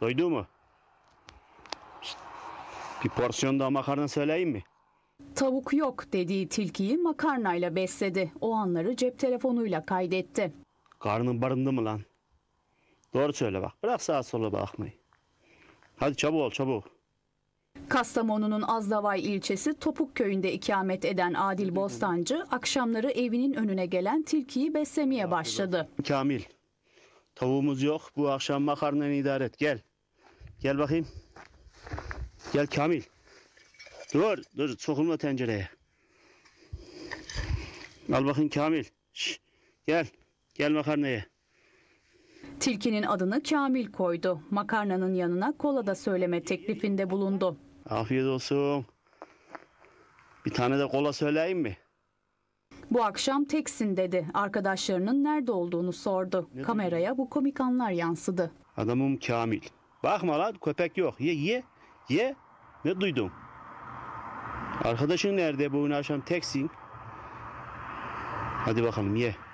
Duydu mu? Bir porsiyon daha makarna söyleyeyim mi? Tavuk yok dediği tilkiyi makarnayla besledi. O anları cep telefonuyla kaydetti. Karnın barındı mı lan? Doğru söyle bak. Bırak sağa sola bakmayı. Hadi çabuk ol çabuk. Kastamonu'nun Azdavay ilçesi Topuk köyünde ikamet eden Adil Bostancı akşamları evinin önüne gelen tilkiyi beslemeye başladı. Kamil Tavuğumuz yok. Bu akşam makarnayla idare et. Gel. Gel bakayım. Gel Kamil. Dur. Dur. Sokulma tencereye. Al bakayım Kamil. Şş, gel. Gel makarnaya. Tilkinin adını Kamil koydu. Makarnanın yanına kola da söyleme teklifinde bulundu. Afiyet olsun. Bir tane de kola söyleyeyim mi? Bu akşam teksin dedi. Arkadaşlarının nerede olduğunu sordu. Kameraya bu komik anlar yansıdı. Adamım kamil. Bakma lan köpek yok. Ye ye ye. Ne duydum? Arkadaşın nerede bu akşam teksin? Hadi bakalım ye.